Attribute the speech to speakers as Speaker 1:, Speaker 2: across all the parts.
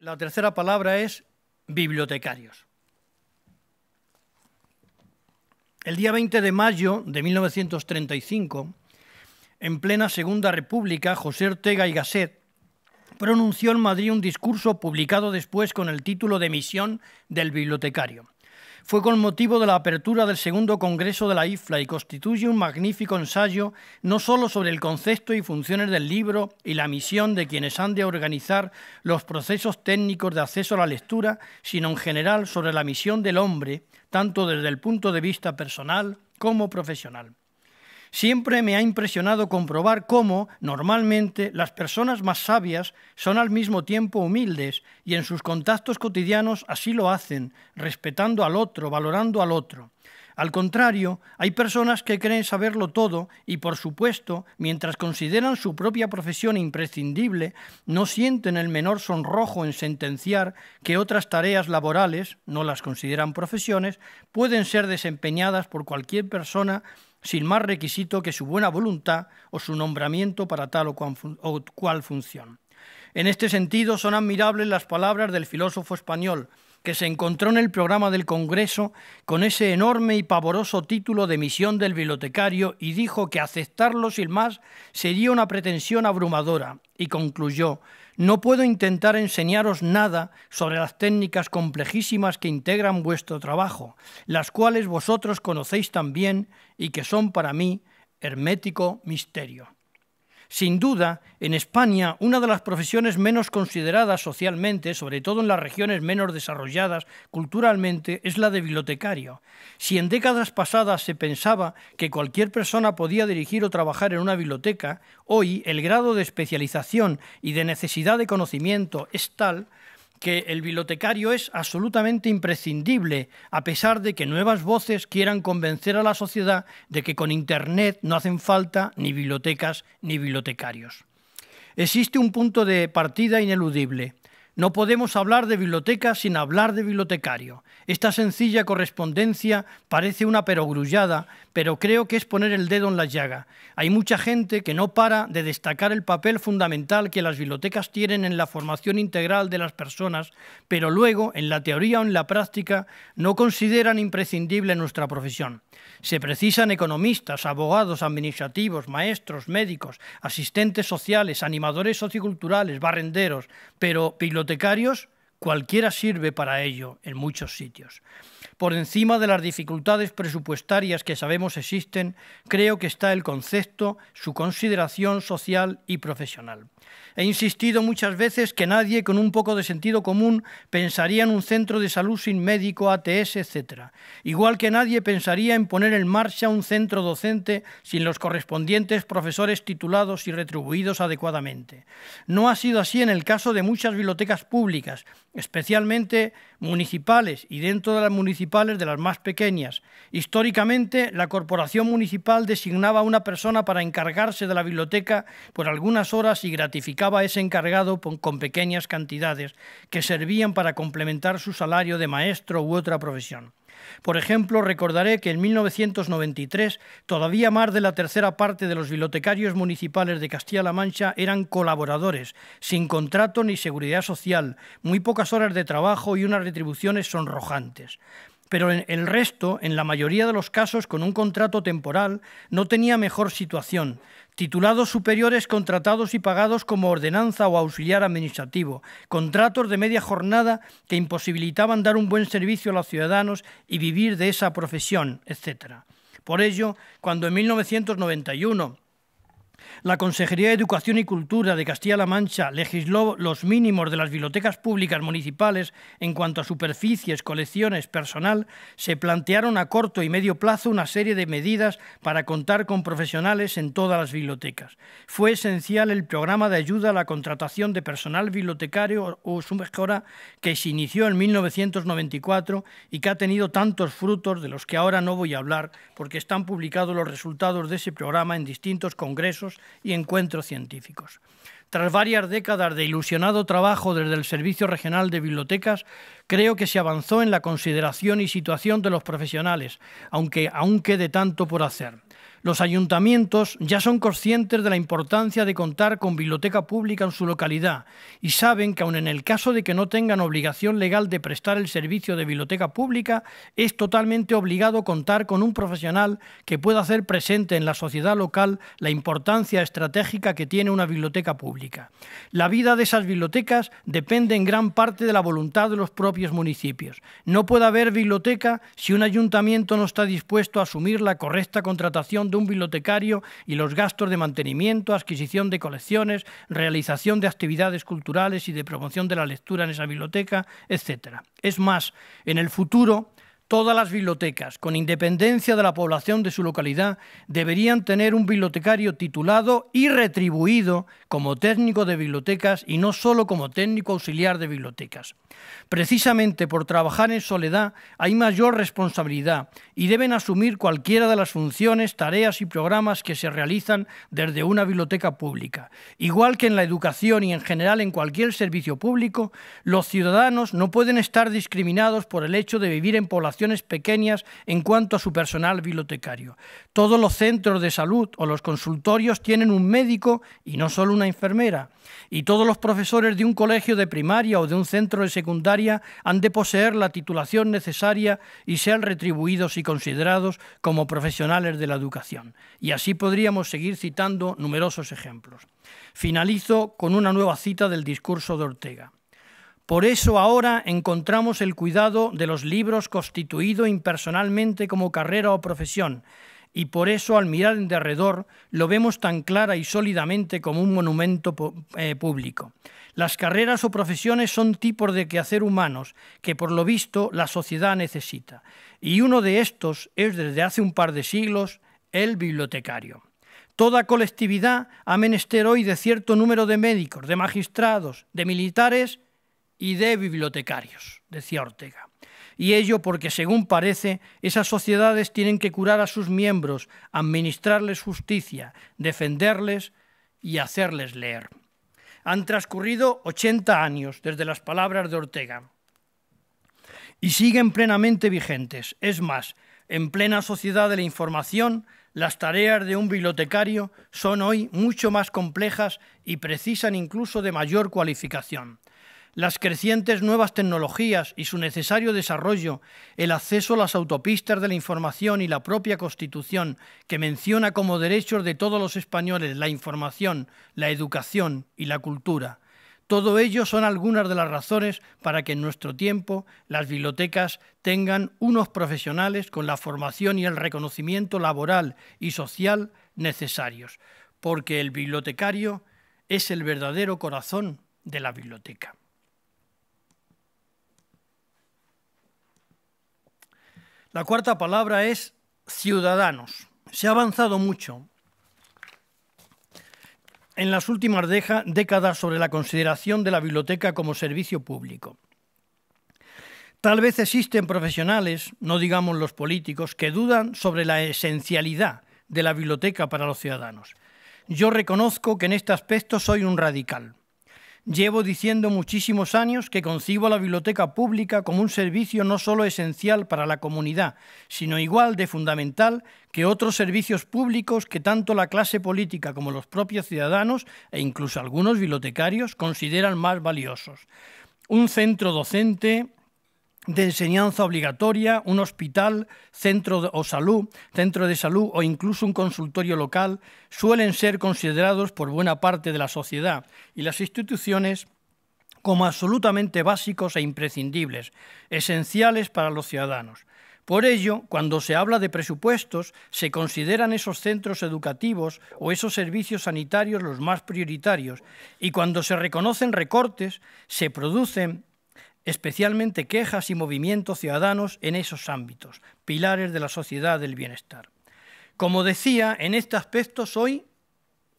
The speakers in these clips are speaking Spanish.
Speaker 1: La tercera palabra es bibliotecarios. El día 20 de mayo de 1935, en plena Segunda República, José Ortega y Gasset pronunció en Madrid un discurso publicado después con el título de Misión del Bibliotecario. Fue con motivo de la apertura del segundo Congreso de la IFLA y constituye un magnífico ensayo no solo sobre el concepto y funciones del libro y la misión de quienes han de organizar los procesos técnicos de acceso a la lectura, sino en general sobre la misión del hombre, tanto desde el punto de vista personal como profesional. Siempre me ha impresionado comprobar cómo, normalmente, las personas más sabias son al mismo tiempo humildes y en sus contactos cotidianos así lo hacen, respetando al otro, valorando al otro. Al contrario, hay personas que creen saberlo todo y, por supuesto, mientras consideran su propia profesión imprescindible, no sienten el menor sonrojo en sentenciar que otras tareas laborales, no las consideran profesiones, pueden ser desempeñadas por cualquier persona sin más requisito que su buena voluntad o su nombramiento para tal o cual, función. En este sentido, son admirables las palabras del filósofo español, que se encontró en el programa del Congreso con ese enorme y pavoroso título de misión del bibliotecario y dijo que aceptarlo sin más sería una pretensión abrumadora, y concluyó no puedo intentar enseñaros nada sobre las técnicas complejísimas que integran vuestro trabajo, las cuales vosotros conocéis también y que son para mí hermético misterio. Sin duda, en España, una de las profesiones menos consideradas socialmente, sobre todo en las regiones menos desarrolladas culturalmente, es la de bibliotecario. Si en décadas pasadas se pensaba que cualquier persona podía dirigir o trabajar en una biblioteca, hoy el grado de especialización y de necesidad de conocimiento es tal que el bibliotecario es absolutamente imprescindible, a pesar de que nuevas voces quieran convencer a la sociedad de que con Internet no hacen falta ni bibliotecas ni bibliotecarios. Existe un punto de partida ineludible, no podemos hablar de biblioteca sin hablar de bibliotecario. Esta sencilla correspondencia parece una perogrullada, pero creo que es poner el dedo en la llaga. Hay mucha gente que no para de destacar el papel fundamental que las bibliotecas tienen en la formación integral de las personas, pero luego, en la teoría o en la práctica, no consideran imprescindible nuestra profesión. Se precisan economistas, abogados, administrativos, maestros, médicos, asistentes sociales, animadores socioculturales, barrenderos, pero bibliotecarios, cualquiera sirve para ello en muchos sitios. Por encima de las dificultades presupuestarias que sabemos existen, creo que está el concepto, su consideración social y profesional. He insistido muchas veces que nadie con un poco de sentido común pensaría en un centro de salud sin médico, ATS, etc. Igual que nadie pensaría en poner en marcha un centro docente sin los correspondientes profesores titulados y retribuidos adecuadamente. No ha sido así en el caso de muchas bibliotecas públicas, especialmente municipales y dentro de las municipales de las más pequeñas. Históricamente, la corporación municipal designaba a una persona para encargarse de la biblioteca por algunas horas y gratificaba a ese encargado con pequeñas cantidades que servían para complementar su salario de maestro u otra profesión. Por ejemplo, recordaré que en 1993 todavía más de la tercera parte de los bibliotecarios municipales de Castilla-La Mancha eran colaboradores, sin contrato ni seguridad social, muy pocas horas de trabajo y unas retribuciones sonrojantes pero el resto, en la mayoría de los casos con un contrato temporal, no tenía mejor situación titulados superiores contratados y pagados como ordenanza o auxiliar administrativo, contratos de media jornada que imposibilitaban dar un buen servicio a los ciudadanos y vivir de esa profesión, etc. Por ello, cuando en 1991 la Consejería de Educación y Cultura de Castilla-La Mancha legisló los mínimos de las bibliotecas públicas municipales en cuanto a superficies, colecciones, personal. Se plantearon a corto y medio plazo una serie de medidas para contar con profesionales en todas las bibliotecas. Fue esencial el programa de ayuda a la contratación de personal bibliotecario o su mejora que se inició en 1994 y que ha tenido tantos frutos de los que ahora no voy a hablar porque están publicados los resultados de ese programa en distintos congresos y encuentros científicos. Tras varias décadas de ilusionado trabajo desde el Servicio Regional de Bibliotecas, creo que se avanzó en la consideración y situación de los profesionales, aunque aún quede tanto por hacer. Los ayuntamientos ya son conscientes de la importancia de contar con biblioteca pública en su localidad y saben que aun en el caso de que no tengan obligación legal de prestar el servicio de biblioteca pública, es totalmente obligado contar con un profesional que pueda hacer presente en la sociedad local la importancia estratégica que tiene una biblioteca pública. La vida de esas bibliotecas depende en gran parte de la voluntad de los propios municipios. No puede haber biblioteca si un ayuntamiento no está dispuesto a asumir la correcta contratación de un bibliotecario y los gastos de mantenimiento, adquisición de colecciones, realización de actividades culturales y de promoción de la lectura en esa biblioteca, etc. Es más, en el futuro Todas las bibliotecas, con independencia de la población de su localidad, deberían tener un bibliotecario titulado y retribuido como técnico de bibliotecas y no solo como técnico auxiliar de bibliotecas. Precisamente por trabajar en soledad hay mayor responsabilidad y deben asumir cualquiera de las funciones, tareas y programas que se realizan desde una biblioteca pública. Igual que en la educación y en general en cualquier servicio público, los ciudadanos no pueden estar discriminados por el hecho de vivir en población pequeñas en cuanto a su personal bibliotecario. Todos los centros de salud o los consultorios tienen un médico y no solo una enfermera. Y todos los profesores de un colegio de primaria o de un centro de secundaria han de poseer la titulación necesaria y sean retribuidos y considerados como profesionales de la educación. Y así podríamos seguir citando numerosos ejemplos. Finalizo con una nueva cita del discurso de Ortega. Por eso ahora encontramos el cuidado de los libros constituido impersonalmente como carrera o profesión, y por eso al mirar en derredor lo vemos tan clara y sólidamente como un monumento eh, público. Las carreras o profesiones son tipos de quehacer humanos que por lo visto la sociedad necesita, y uno de estos es desde hace un par de siglos el bibliotecario. Toda colectividad ha menester hoy de cierto número de médicos, de magistrados, de militares y de bibliotecarios, decía Ortega. Y ello porque, según parece, esas sociedades tienen que curar a sus miembros, administrarles justicia, defenderles y hacerles leer. Han transcurrido 80 años desde las palabras de Ortega y siguen plenamente vigentes. Es más, en plena sociedad de la información, las tareas de un bibliotecario son hoy mucho más complejas y precisan incluso de mayor cualificación las crecientes nuevas tecnologías y su necesario desarrollo, el acceso a las autopistas de la información y la propia Constitución, que menciona como derechos de todos los españoles la información, la educación y la cultura. Todo ello son algunas de las razones para que en nuestro tiempo las bibliotecas tengan unos profesionales con la formación y el reconocimiento laboral y social necesarios, porque el bibliotecario es el verdadero corazón de la biblioteca. La cuarta palabra es ciudadanos. Se ha avanzado mucho en las últimas décadas sobre la consideración de la biblioteca como servicio público. Tal vez existen profesionales, no digamos los políticos, que dudan sobre la esencialidad de la biblioteca para los ciudadanos. Yo reconozco que en este aspecto soy un radical. Llevo diciendo muchísimos años que concibo la biblioteca pública como un servicio no solo esencial para la comunidad, sino igual de fundamental que otros servicios públicos que tanto la clase política como los propios ciudadanos e incluso algunos bibliotecarios consideran más valiosos. Un centro docente, de enseñanza obligatoria, un hospital, centro de, o salud, centro de salud o incluso un consultorio local suelen ser considerados por buena parte de la sociedad y las instituciones como absolutamente básicos e imprescindibles, esenciales para los ciudadanos. Por ello, cuando se habla de presupuestos, se consideran esos centros educativos o esos servicios sanitarios los más prioritarios y cuando se reconocen recortes, se producen especialmente quejas y movimientos ciudadanos en esos ámbitos, pilares de la sociedad del bienestar. Como decía, en este aspecto soy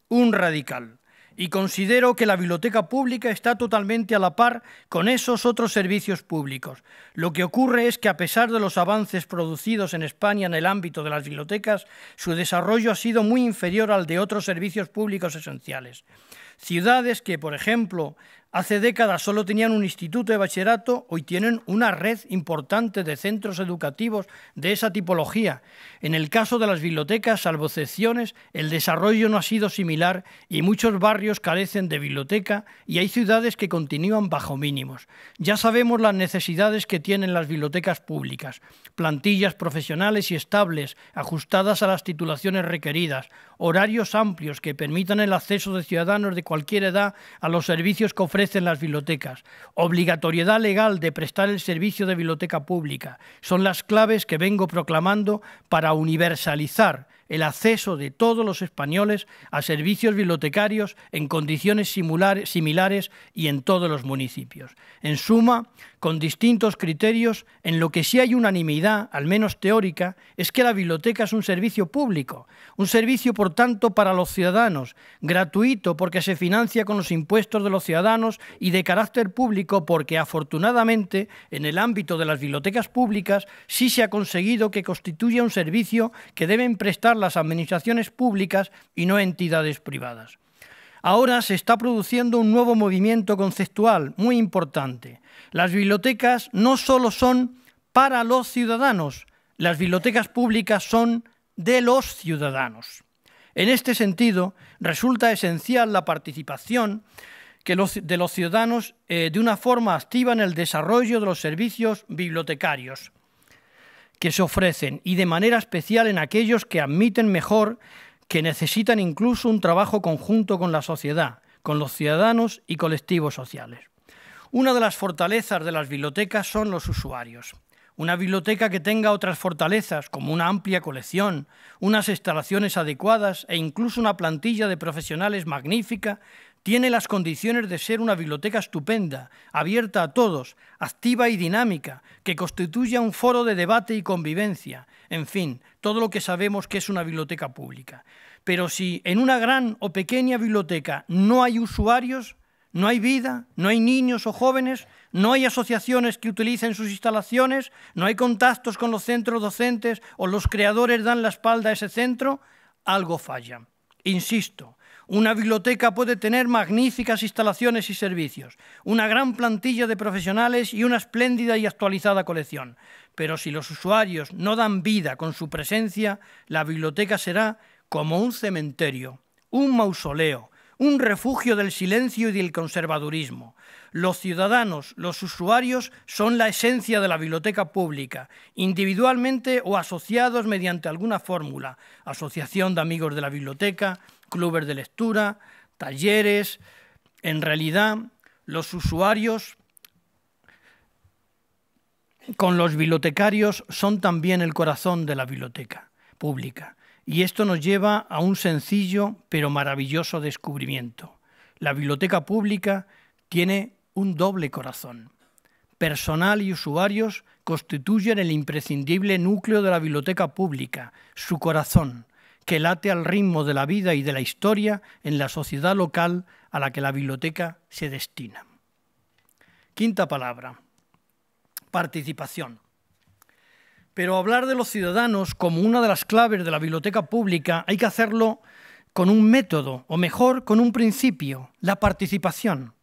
Speaker 1: un radical y considero que la biblioteca pública está totalmente a la par con esos otros servicios públicos. Lo que ocurre es que a pesar de los avances producidos en España en el ámbito de las bibliotecas, su desarrollo ha sido muy inferior al de otros servicios públicos esenciales. Ciudades que, por ejemplo, Hace décadas solo tenían un instituto de bachillerato, hoy tienen una red importante de centros educativos de esa tipología. En el caso de las bibliotecas, salvo excepciones, el desarrollo no ha sido similar y muchos barrios carecen de biblioteca y hay ciudades que continúan bajo mínimos. Ya sabemos las necesidades que tienen las bibliotecas públicas, plantillas profesionales y estables, ajustadas a las titulaciones requeridas, horarios amplios que permitan el acceso de ciudadanos de cualquier edad a los servicios que ofrecen en las bibliotecas, obligatoriedad legal de prestar el servicio de biblioteca pública, son las claves que vengo proclamando para universalizar el acceso de todos los españoles a servicios bibliotecarios en condiciones similares y en todos los municipios. En suma, con distintos criterios, en lo que sí hay unanimidad, al menos teórica, es que la biblioteca es un servicio público, un servicio, por tanto, para los ciudadanos, gratuito porque se financia con los impuestos de los ciudadanos y de carácter público porque, afortunadamente, en el ámbito de las bibliotecas públicas sí se ha conseguido que constituya un servicio que deben prestar las administraciones públicas y no entidades privadas. Ahora se está produciendo un nuevo movimiento conceptual muy importante. Las bibliotecas no solo son para los ciudadanos, las bibliotecas públicas son de los ciudadanos. En este sentido, resulta esencial la participación de los ciudadanos eh, de una forma activa en el desarrollo de los servicios bibliotecarios que se ofrecen y de manera especial en aquellos que admiten mejor que necesitan incluso un trabajo conjunto con la sociedad, con los ciudadanos y colectivos sociales. Una de las fortalezas de las bibliotecas son los usuarios. Una biblioteca que tenga otras fortalezas, como una amplia colección, unas instalaciones adecuadas e incluso una plantilla de profesionales magnífica, tiene las condiciones de ser una biblioteca estupenda, abierta a todos, activa y dinámica, que constituya un foro de debate y convivencia, en fin, todo lo que sabemos que es una biblioteca pública. Pero si en una gran o pequeña biblioteca no hay usuarios, no hay vida, no hay niños o jóvenes, no hay asociaciones que utilicen sus instalaciones, no hay contactos con los centros docentes o los creadores dan la espalda a ese centro, algo falla. Insisto, una biblioteca puede tener magníficas instalaciones y servicios, una gran plantilla de profesionales y una espléndida y actualizada colección. Pero si los usuarios no dan vida con su presencia, la biblioteca será como un cementerio, un mausoleo, un refugio del silencio y del conservadurismo. Los ciudadanos, los usuarios, son la esencia de la biblioteca pública, individualmente o asociados mediante alguna fórmula, asociación de amigos de la biblioteca, clubes de lectura, talleres. En realidad, los usuarios con los bibliotecarios son también el corazón de la biblioteca pública. Y esto nos lleva a un sencillo pero maravilloso descubrimiento. La biblioteca pública tiene un doble corazón. Personal y usuarios constituyen el imprescindible núcleo de la biblioteca pública, su corazón, que late al ritmo de la vida y de la historia en la sociedad local a la que la biblioteca se destina. Quinta palabra, participación. Pero hablar de los ciudadanos como una de las claves de la biblioteca pública hay que hacerlo con un método, o mejor, con un principio, la participación.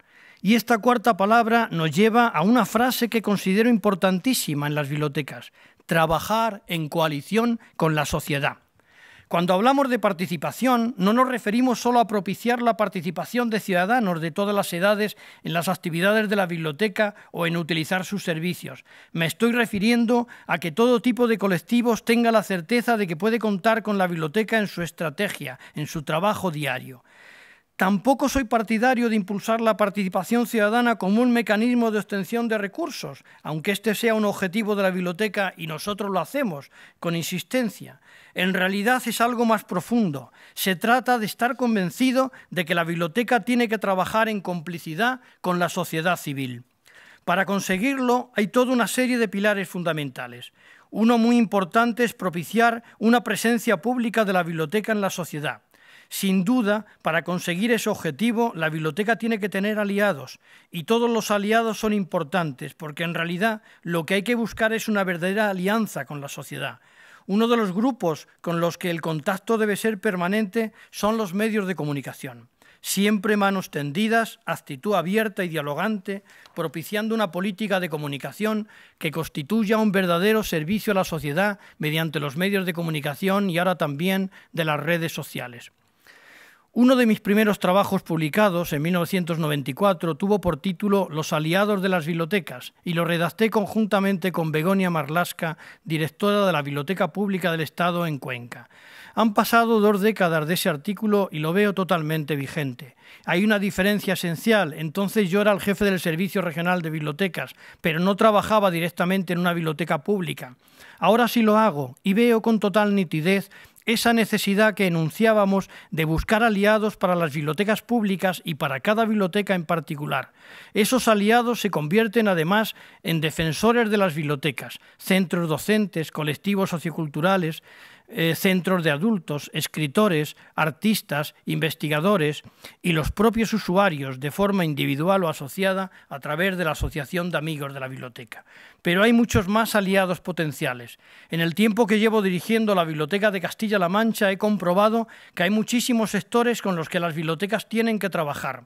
Speaker 1: Y esta cuarta palabra nos lleva a una frase que considero importantísima en las bibliotecas, trabajar en coalición con la sociedad. Cuando hablamos de participación, no nos referimos solo a propiciar la participación de ciudadanos de todas las edades en las actividades de la biblioteca o en utilizar sus servicios. Me estoy refiriendo a que todo tipo de colectivos tenga la certeza de que puede contar con la biblioteca en su estrategia, en su trabajo diario. Tampoco soy partidario de impulsar la participación ciudadana como un mecanismo de obtención de recursos, aunque este sea un objetivo de la biblioteca y nosotros lo hacemos con insistencia en realidad es algo más profundo. Se trata de estar convencido de que la biblioteca tiene que trabajar en complicidad con la sociedad civil. Para conseguirlo hay toda una serie de pilares fundamentales. Uno muy importante es propiciar una presencia pública de la biblioteca en la sociedad. Sin duda, para conseguir ese objetivo, la biblioteca tiene que tener aliados y todos los aliados son importantes porque en realidad lo que hay que buscar es una verdadera alianza con la sociedad. Uno de los grupos con los que el contacto debe ser permanente son los medios de comunicación. Siempre manos tendidas, actitud abierta y dialogante, propiciando una política de comunicación que constituya un verdadero servicio a la sociedad mediante los medios de comunicación y ahora también de las redes sociales. Uno de mis primeros trabajos publicados en 1994 tuvo por título Los aliados de las bibliotecas y lo redacté conjuntamente con Begonia Marlasca, directora de la Biblioteca Pública del Estado en Cuenca. Han pasado dos décadas de ese artículo y lo veo totalmente vigente. Hay una diferencia esencial. Entonces yo era el jefe del Servicio Regional de Bibliotecas, pero no trabajaba directamente en una biblioteca pública. Ahora sí lo hago y veo con total nitidez esa necesidad que enunciábamos de buscar aliados para las bibliotecas públicas y para cada biblioteca en particular. Esos aliados se convierten además en defensores de las bibliotecas, centros docentes, colectivos socioculturales, eh, centros de adultos, escritores, artistas, investigadores y los propios usuarios de forma individual o asociada a través de la Asociación de Amigos de la Biblioteca. Pero hay muchos más aliados potenciales. En el tiempo que llevo dirigiendo la Biblioteca de Castilla-La Mancha he comprobado que hay muchísimos sectores con los que las bibliotecas tienen que trabajar.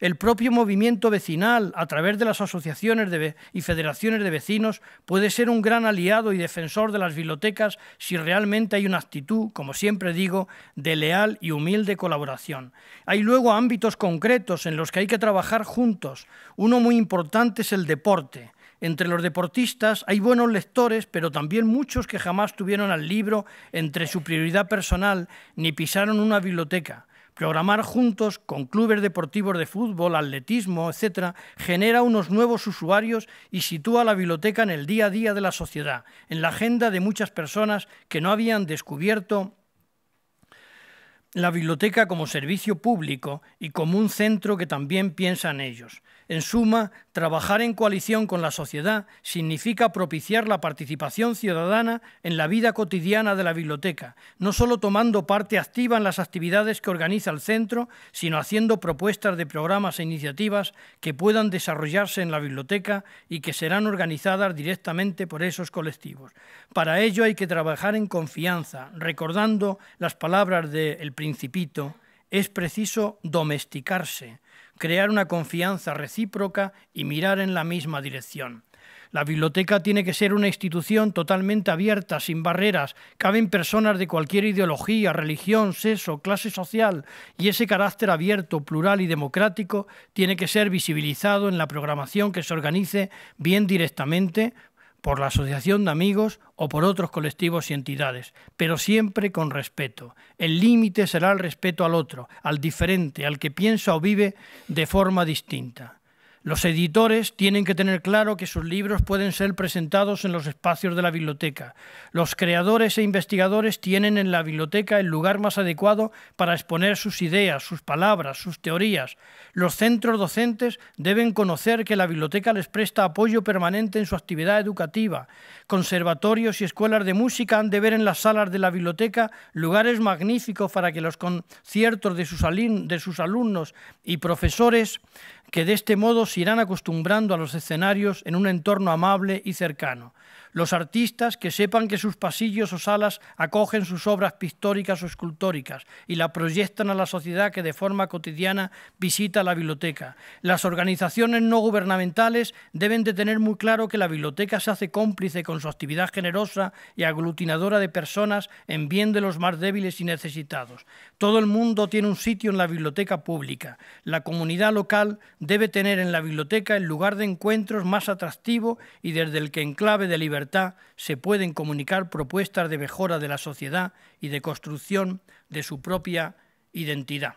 Speaker 1: El propio movimiento vecinal, a través de las asociaciones y federaciones de vecinos, puede ser un gran aliado y defensor de las bibliotecas si realmente hay una actitud, como siempre digo, de leal y humilde colaboración. Hay luego ámbitos concretos en los que hay que trabajar juntos. Uno muy importante es el deporte. Entre los deportistas hay buenos lectores, pero también muchos que jamás tuvieron al libro entre su prioridad personal ni pisaron una biblioteca. Programar juntos con clubes deportivos de fútbol, atletismo, etc., genera unos nuevos usuarios y sitúa la biblioteca en el día a día de la sociedad, en la agenda de muchas personas que no habían descubierto la biblioteca como servicio público y como un centro que también piensa en ellos. En suma, trabajar en coalición con la sociedad significa propiciar la participación ciudadana en la vida cotidiana de la biblioteca, no solo tomando parte activa en las actividades que organiza el centro, sino haciendo propuestas de programas e iniciativas que puedan desarrollarse en la biblioteca y que serán organizadas directamente por esos colectivos. Para ello hay que trabajar en confianza, recordando las palabras del de primer principito, es preciso domesticarse, crear una confianza recíproca y mirar en la misma dirección. La biblioteca tiene que ser una institución totalmente abierta, sin barreras. Caben personas de cualquier ideología, religión, sexo, clase social, y ese carácter abierto, plural y democrático tiene que ser visibilizado en la programación que se organice bien directamente por la asociación de amigos o por otros colectivos y entidades, pero siempre con respeto. El límite será el respeto al otro, al diferente, al que piensa o vive de forma distinta. Los editores tienen que tener claro que sus libros pueden ser presentados en los espacios de la biblioteca. Los creadores e investigadores tienen en la biblioteca el lugar más adecuado para exponer sus ideas, sus palabras, sus teorías. Los centros docentes deben conocer que la biblioteca les presta apoyo permanente en su actividad educativa. Conservatorios y escuelas de música han de ver en las salas de la biblioteca lugares magníficos para que los conciertos de sus, alumnos y profesores que de este modo se irán acostumbrando a los escenarios en un entorno amable y cercano, los artistas que sepan que sus pasillos o salas acogen sus obras pictóricas o escultóricas y la proyectan a la sociedad que de forma cotidiana visita la biblioteca. Las organizaciones no gubernamentales deben de tener muy claro que la biblioteca se hace cómplice con su actividad generosa y aglutinadora de personas en bien de los más débiles y necesitados. Todo el mundo tiene un sitio en la biblioteca pública. La comunidad local debe tener en la biblioteca el lugar de encuentros más atractivo y desde el que enclave de libertad se pueden comunicar propuestas de mejora de la sociedad y de construcción de su propia identidad.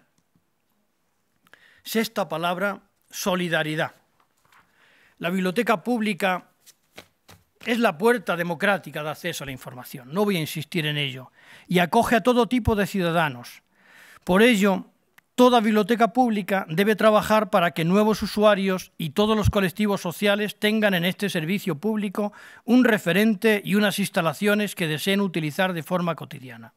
Speaker 1: Sexta palabra, solidaridad. La biblioteca pública es la puerta democrática de acceso a la información, no voy a insistir en ello, y acoge a todo tipo de ciudadanos. Por ello, Toda biblioteca pública debe trabajar para que nuevos usuarios y todos los colectivos sociales tengan en este servicio público un referente y unas instalaciones que deseen utilizar de forma cotidiana.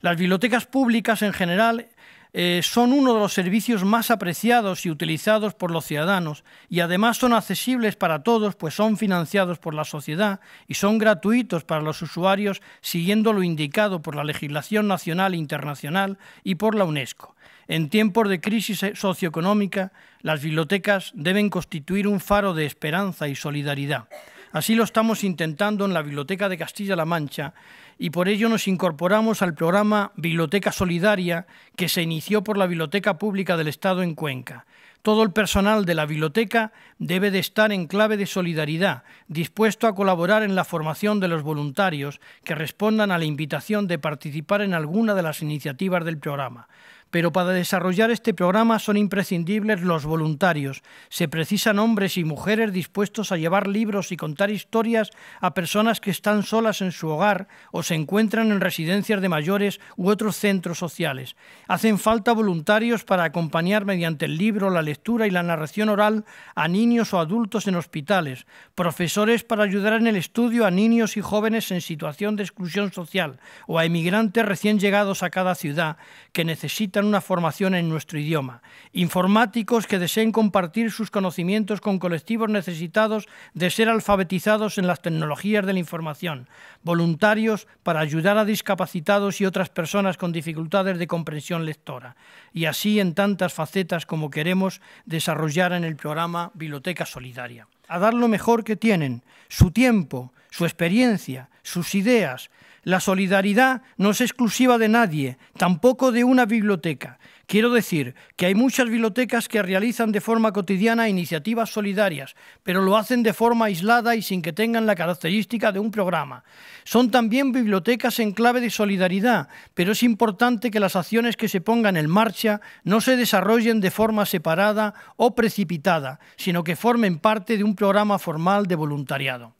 Speaker 1: Las bibliotecas públicas en general eh, son uno de los servicios más apreciados y utilizados por los ciudadanos y además son accesibles para todos, pues son financiados por la sociedad y son gratuitos para los usuarios siguiendo lo indicado por la legislación nacional e internacional y por la UNESCO. En tiempos de crisis socioeconómica, las bibliotecas deben constituir un faro de esperanza y solidaridad. Así lo estamos intentando en la Biblioteca de Castilla-La Mancha y por ello nos incorporamos al programa Biblioteca Solidaria que se inició por la Biblioteca Pública del Estado en Cuenca. Todo el personal de la biblioteca debe de estar en clave de solidaridad, dispuesto a colaborar en la formación de los voluntarios que respondan a la invitación de participar en alguna de las iniciativas del programa pero para desarrollar este programa son imprescindibles los voluntarios. Se precisan hombres y mujeres dispuestos a llevar libros y contar historias a personas que están solas en su hogar o se encuentran en residencias de mayores u otros centros sociales. Hacen falta voluntarios para acompañar mediante el libro, la lectura y la narración oral a niños o adultos en hospitales, profesores para ayudar en el estudio a niños y jóvenes en situación de exclusión social o a emigrantes recién llegados a cada ciudad que necesitan una formación en nuestro idioma, informáticos que deseen compartir sus conocimientos con colectivos necesitados de ser alfabetizados en las tecnologías de la información, voluntarios para ayudar a discapacitados y otras personas con dificultades de comprensión lectora, y así en tantas facetas como queremos desarrollar en el programa Biblioteca Solidaria. A dar lo mejor que tienen, su tiempo, su experiencia, sus ideas, la solidaridad no es exclusiva de nadie, tampoco de una biblioteca. Quiero decir que hay muchas bibliotecas que realizan de forma cotidiana iniciativas solidarias, pero lo hacen de forma aislada y sin que tengan la característica de un programa. Son también bibliotecas en clave de solidaridad, pero es importante que las acciones que se pongan en marcha no se desarrollen de forma separada o precipitada, sino que formen parte de un programa formal de voluntariado.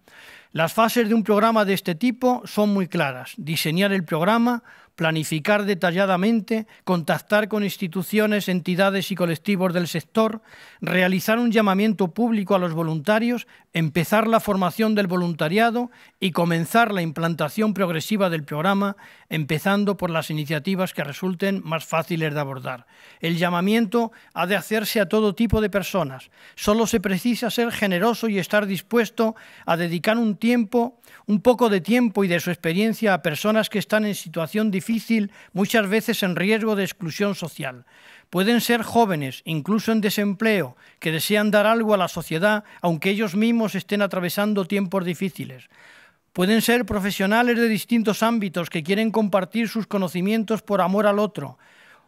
Speaker 1: Las fases de un programa de este tipo son muy claras. Diseñar el programa, planificar detalladamente, contactar con instituciones, entidades y colectivos del sector, realizar un llamamiento público a los voluntarios, empezar la formación del voluntariado y comenzar la implantación progresiva del programa, empezando por las iniciativas que resulten más fáciles de abordar. El llamamiento ha de hacerse a todo tipo de personas. Solo se precisa ser generoso y estar dispuesto a dedicar un tiempo, un poco de tiempo y de su experiencia a personas que están en situación difícil difícil, muchas veces en riesgo de exclusión social. Pueden ser jóvenes, incluso en desempleo, que desean dar algo a la sociedad, aunque ellos mismos estén atravesando tiempos difíciles. Pueden ser profesionales de distintos ámbitos que quieren compartir sus conocimientos por amor al otro.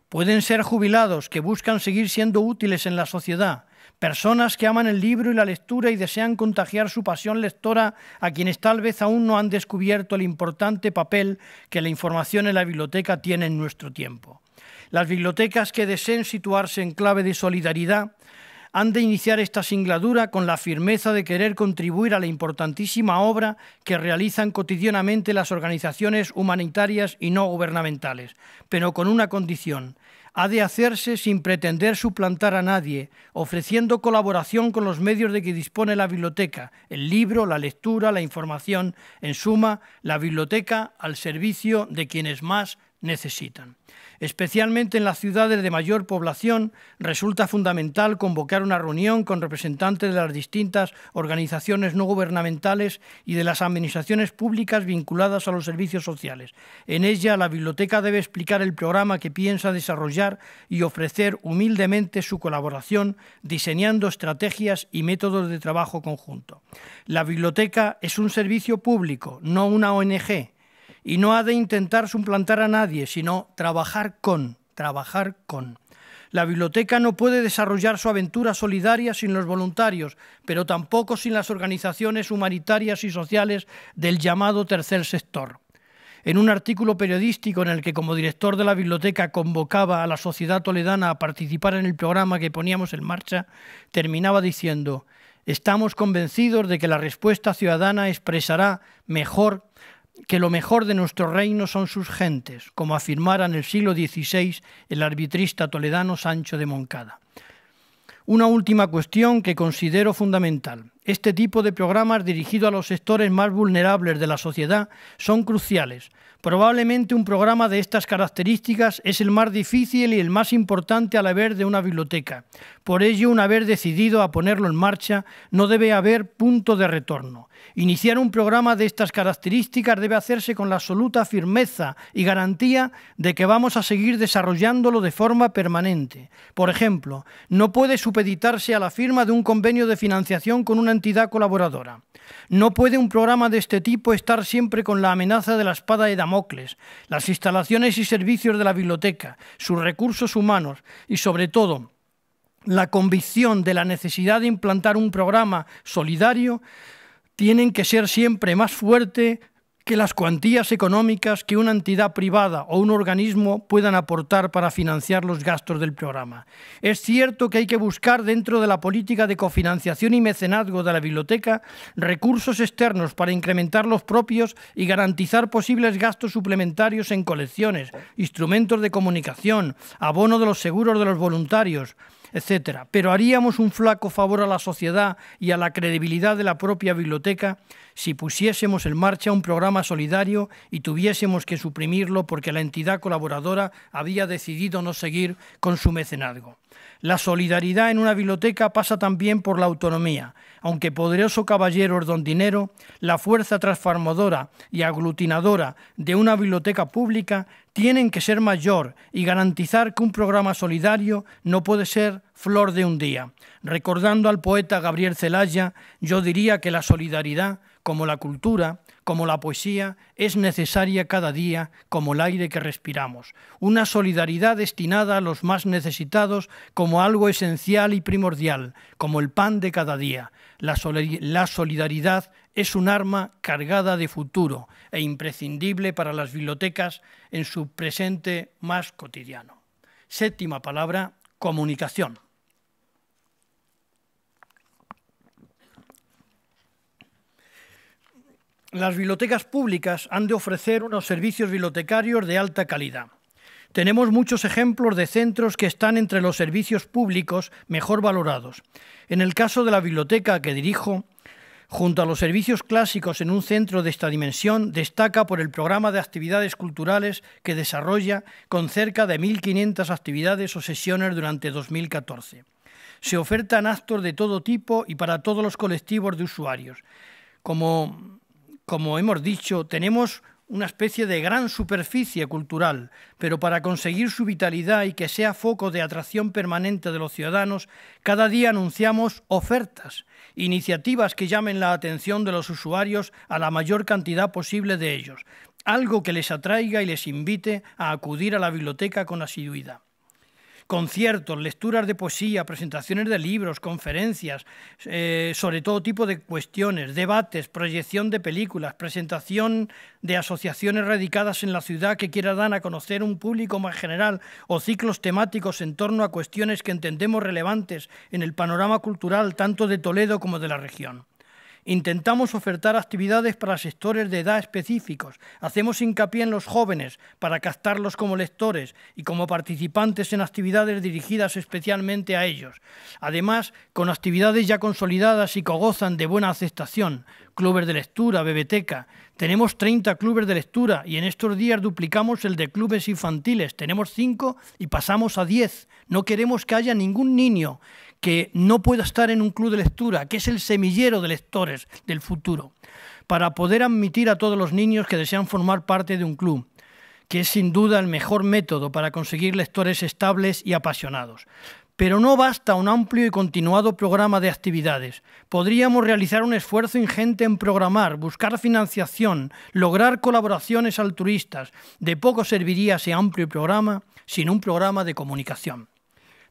Speaker 1: Pueden ser jubilados que buscan seguir siendo útiles en la sociedad personas que aman el libro y la lectura y desean contagiar su pasión lectora a quienes tal vez aún no han descubierto el importante papel que la información en la biblioteca tiene en nuestro tiempo. Las bibliotecas que deseen situarse en clave de solidaridad han de iniciar esta singladura con la firmeza de querer contribuir a la importantísima obra que realizan cotidianamente las organizaciones humanitarias y no gubernamentales, pero con una condición, ha de hacerse sin pretender suplantar a nadie, ofreciendo colaboración con los medios de que dispone la biblioteca, el libro, la lectura, la información, en suma, la biblioteca al servicio de quienes más necesitan. Especialmente en las ciudades de mayor población resulta fundamental convocar una reunión con representantes de las distintas organizaciones no gubernamentales y de las administraciones públicas vinculadas a los servicios sociales. En ella la biblioteca debe explicar el programa que piensa desarrollar y ofrecer humildemente su colaboración diseñando estrategias y métodos de trabajo conjunto. La biblioteca es un servicio público, no una ONG y no ha de intentar suplantar a nadie, sino trabajar con, trabajar con. La biblioteca no puede desarrollar su aventura solidaria sin los voluntarios, pero tampoco sin las organizaciones humanitarias y sociales del llamado tercer sector. En un artículo periodístico en el que como director de la biblioteca convocaba a la sociedad toledana a participar en el programa que poníamos en marcha, terminaba diciendo, estamos convencidos de que la respuesta ciudadana expresará mejor que lo mejor de nuestro reino son sus gentes, como afirmara en el siglo XVI el arbitrista toledano Sancho de Moncada. Una última cuestión que considero fundamental. Este tipo de programas dirigidos a los sectores más vulnerables de la sociedad son cruciales. Probablemente un programa de estas características es el más difícil y el más importante al haber de una biblioteca. Por ello, una vez decidido a ponerlo en marcha, no debe haber punto de retorno. Iniciar un programa de estas características debe hacerse con la absoluta firmeza y garantía de que vamos a seguir desarrollándolo de forma permanente. Por ejemplo, no puede supeditarse a la firma de un convenio de financiación con una entidad colaboradora. No puede un programa de este tipo estar siempre con la amenaza de la espada de Damocles, las instalaciones y servicios de la biblioteca, sus recursos humanos y, sobre todo, la convicción de la necesidad de implantar un programa solidario tienen que ser siempre más fuerte, que las cuantías económicas que una entidad privada o un organismo puedan aportar para financiar los gastos del programa. Es cierto que hay que buscar dentro de la política de cofinanciación y mecenazgo de la biblioteca recursos externos para incrementar los propios y garantizar posibles gastos suplementarios en colecciones, instrumentos de comunicación, abono de los seguros de los voluntarios, etcétera. Pero haríamos un flaco favor a la sociedad y a la credibilidad de la propia biblioteca si pusiésemos en marcha un programa solidario y tuviésemos que suprimirlo porque la entidad colaboradora había decidido no seguir con su mecenazgo. La solidaridad en una biblioteca pasa también por la autonomía. Aunque poderoso caballero Dinero, la fuerza transformadora y aglutinadora de una biblioteca pública tienen que ser mayor y garantizar que un programa solidario no puede ser flor de un día. Recordando al poeta Gabriel Celaya, yo diría que la solidaridad, como la cultura, como la poesía, es necesaria cada día como el aire que respiramos, una solidaridad destinada a los más necesitados como algo esencial y primordial, como el pan de cada día. La, solidaridad es un arma cargada de futuro e imprescindible para las bibliotecas en su presente más cotidiano. Séptima palabra, comunicación. las bibliotecas públicas han de ofrecer unos servicios bibliotecarios de alta calidad. Tenemos muchos ejemplos de centros que están entre los servicios públicos mejor valorados. En el caso de la biblioteca que dirijo, junto a los servicios clásicos en un centro de esta dimensión, destaca por el programa de actividades culturales que desarrolla con cerca de 1.500 actividades o sesiones durante 2014. Se ofertan actos de todo tipo y para todos los colectivos de usuarios, como como hemos dicho, tenemos una especie de gran superficie cultural, pero para conseguir su vitalidad y que sea foco de atracción permanente de los ciudadanos, cada día anunciamos ofertas, iniciativas que llamen la atención de los usuarios a la mayor cantidad posible de ellos, algo que les atraiga y les invite a acudir a la biblioteca con asiduidad conciertos, lecturas de poesía, presentaciones de libros, conferencias, eh, sobre todo tipo de cuestiones, debates, proyección de películas, presentación de asociaciones radicadas en la ciudad que quieran dar a conocer un público más general o ciclos temáticos en torno a cuestiones que entendemos relevantes en el panorama cultural tanto de Toledo como de la región. Intentamos ofertar actividades para sectores de edad específicos. Hacemos hincapié en los jóvenes para captarlos como lectores y como participantes en actividades dirigidas especialmente a ellos. Además, con actividades ya consolidadas y que gozan de buena aceptación, clubes de lectura, bebeteca. Tenemos 30 clubes de lectura y en estos días duplicamos el de clubes infantiles. Tenemos 5 y pasamos a 10. No queremos que haya ningún niño que no pueda estar en un club de lectura, que es el semillero de lectores del futuro, para poder admitir a todos los niños que desean formar parte de un club que es sin duda el mejor método para conseguir lectores estables y apasionados. Pero no basta un amplio y continuado programa de actividades. Podríamos realizar un esfuerzo ingente en programar, buscar financiación, lograr colaboraciones altruistas. De poco serviría ese amplio programa sin un programa de comunicación.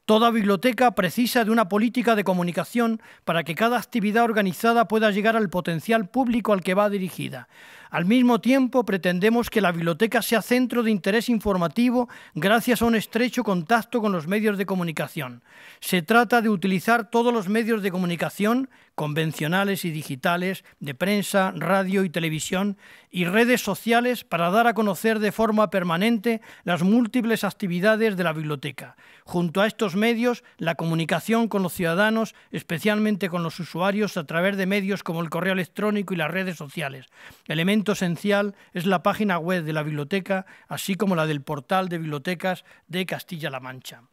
Speaker 1: Toda biblioteca precisa de una política de comunicación para que cada actividad organizada pueda llegar al potencial público al que va dirigida. Al mismo tiempo, pretendemos que la biblioteca sea centro de interés informativo gracias a un estrecho contacto con los medios de comunicación. Se trata de utilizar todos los medios de comunicación, convencionales y digitales, de prensa, radio y televisión, y redes sociales para dar a conocer de forma permanente las múltiples actividades de la biblioteca. Junto a estos medios, la comunicación con los ciudadanos, especialmente con los usuarios, a través de medios como el correo electrónico y las redes sociales. elementos esencial es la página web de la biblioteca, así como la del portal de bibliotecas de Castilla-La Mancha.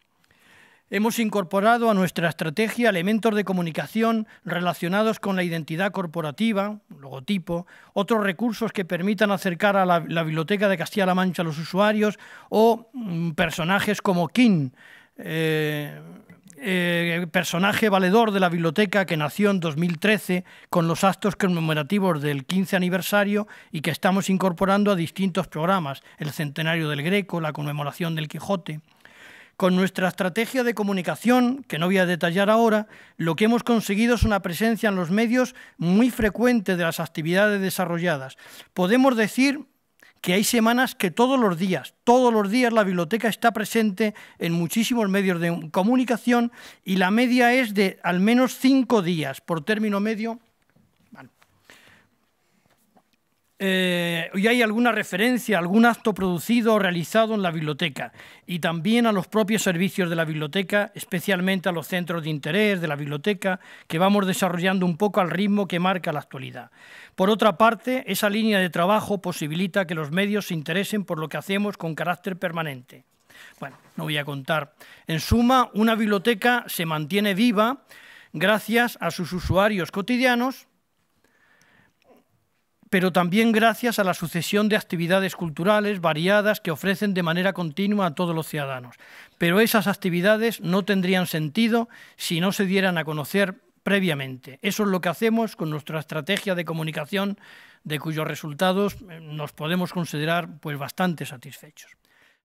Speaker 1: Hemos incorporado a nuestra estrategia elementos de comunicación relacionados con la identidad corporativa, logotipo, otros recursos que permitan acercar a la, biblioteca de Castilla-La Mancha a los usuarios o mm, personajes como King, eh, eh, personaje valedor de la biblioteca que nació en 2013 con los actos conmemorativos del 15 aniversario y que estamos incorporando a distintos programas, el centenario del Greco, la conmemoración del Quijote. Con nuestra estrategia de comunicación, que no voy a detallar ahora, lo que hemos conseguido es una presencia en los medios muy frecuente de las actividades desarrolladas. Podemos decir que hay semanas que todos los días, todos los días la biblioteca está presente en muchísimos medios de comunicación y la media es de al menos cinco días por término medio Eh, y hay alguna referencia a algún acto producido o realizado en la biblioteca y también a los propios servicios de la biblioteca, especialmente a los centros de interés de la biblioteca, que vamos desarrollando un poco al ritmo que marca la actualidad. Por otra parte, esa línea de trabajo posibilita que los medios se interesen por lo que hacemos con carácter permanente. Bueno, no voy a contar. En suma, una biblioteca se mantiene viva gracias a sus usuarios cotidianos, pero también gracias a la sucesión de actividades culturales variadas que ofrecen de manera continua a todos los ciudadanos. Pero esas actividades no tendrían sentido si no se dieran a conocer previamente. Eso es lo que hacemos con nuestra estrategia de comunicación, de cuyos resultados eh, nos podemos considerar pues, bastante satisfechos.